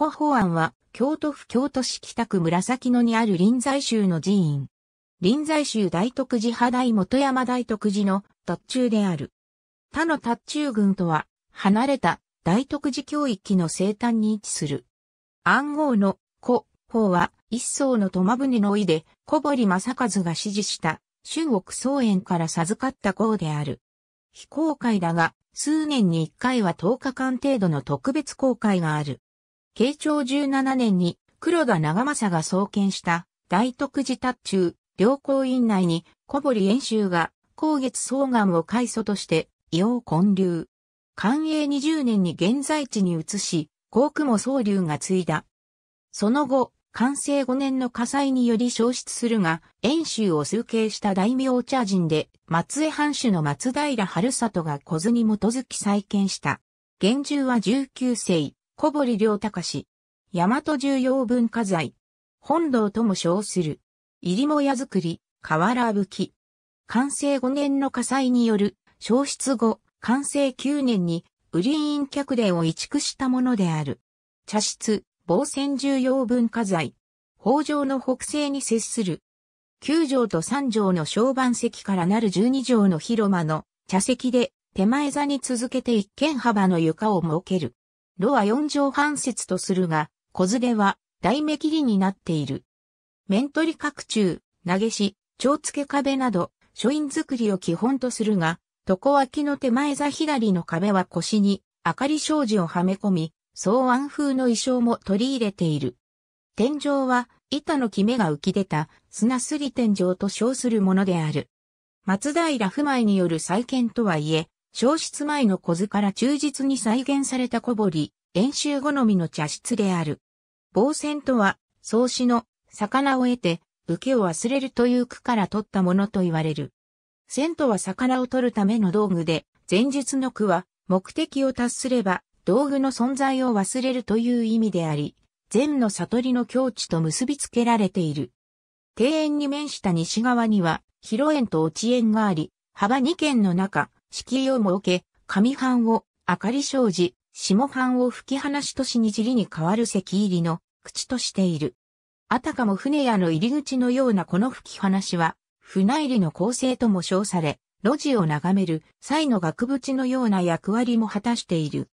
古法庵は、京都府京都市北区紫野にある臨済宗の寺院。臨済宗大徳寺派大元山大徳寺の達中である。他の達中軍とは、離れた大徳寺教域の生誕に位置する。暗号の古法は、一層の苫船の井で小堀正和が指示した、春国宗園から授かった号である。非公開だが、数年に一回は10日間程度の特別公開がある。慶長17年に黒田長政が創建した大徳寺達中、両校院内に小堀遠州が光月総願を開祖として、伊黄建立。寛永20年に現在地に移し、高雲総流が継いだ。その後、寛成5年の火災により消失するが、遠州を集計した大名茶人で、松江藩主の松平春里が小津に基づき再建した。現住は19世、小堀良隆。大和重要文化財。本堂とも称する。入も屋造り、河原吹き。完成5年の火災による、消失後、完成9年に、ウリーン客殿を移築したものである。茶室、防線重要文化財。北条の北西に接する。9条と3条の小盤席からなる12条の広間の茶席で手前座に続けて一軒幅の床を設ける。炉は四畳半節とするが、小連れは大目切りになっている。面取り角柱、投げし、蝶付け壁など、書院作りを基本とするが、床脇の手前座左の壁は腰に、明かり障子をはめ込み、草案風の衣装も取り入れている。天井は、板の木目が浮き出た、砂すり天井と称するものである。松平不枚による再建とはいえ、消失前の小図から忠実に再現された小堀、演習好みの茶室である。防戦とは、創始の魚を得て、受けを忘れるという句から取ったものと言われる。戦とは魚を取るための道具で、前述の句は、目的を達すれば、道具の存在を忘れるという意味であり、禅の悟りの境地と結びつけられている。庭園に面した西側には、広園と落ち園があり、幅2軒の中、敷居を設け、上半を明かり生じ、下半を吹き放しとしにじりに変わる石入りの口としている。あたかも船屋の入り口のようなこの吹き放しは、船入りの構成とも称され、路地を眺める際の額縁のような役割も果たしている。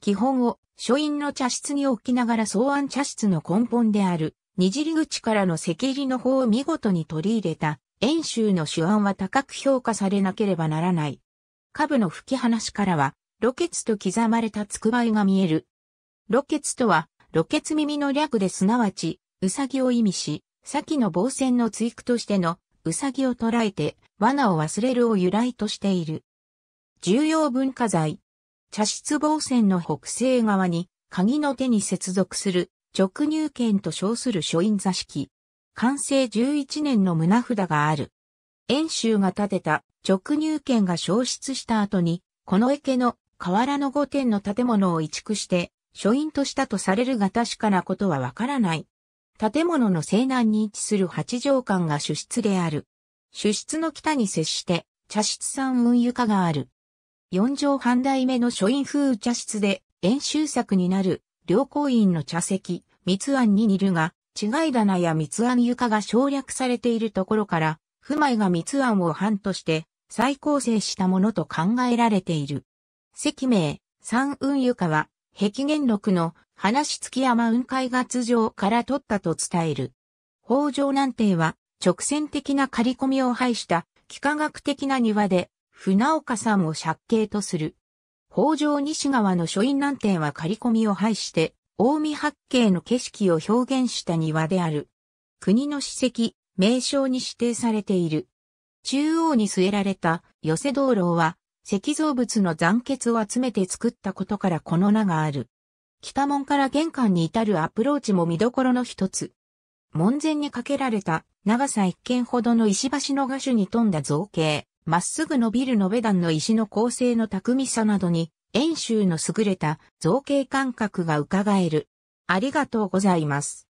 基本を書院の茶室に置きながら草案茶室の根本である、にじり口からの石入りの方を見事に取り入れた、遠州の手腕は高く評価されなければならない。下部の吹き放しからは、ロケツと刻まれたつくばいが見える。ロケツとは、ロケツ耳の略ですなわち、うさぎを意味し、先の防線の追句としての、うさぎを捉えて、罠を忘れるを由来としている。重要文化財。茶室防線の北西側に、鍵の手に接続する、直入圏と称する書院座敷。完成11年の胸札がある。遠州が建てた直入権が消失した後に、この池の河原の御殿の建物を移築して、書院としたとされるが確かなことはわからない。建物の西南に位置する八条間が主室である。主室の北に接して、茶室山運床がある。四条半代目の書院風茶室で、演習作になる、両行院の茶席、三庵に似るが、違い棚や三庵床が省略されているところから、不いが密案を反として再構成したものと考えられている。石名、三雲床は、壁元録の話月山雲海月上から取ったと伝える。北条南帝は直線的な刈り込みを排した幾何学的な庭で船岡さんを借景とする。北条西川の書院南帝は刈り込みを排して、大見八景の景色を表現した庭である。国の史跡、名称に指定されている。中央に据えられた寄せ道路は石造物の残血を集めて作ったことからこの名がある。北門から玄関に至るアプローチも見どころの一つ。門前にかけられた長さ一軒ほどの石橋の画種に富んだ造形、まっすぐ伸びる延べ段の石の構成の巧みさなどに、遠州の優れた造形感覚が伺える。ありがとうございます。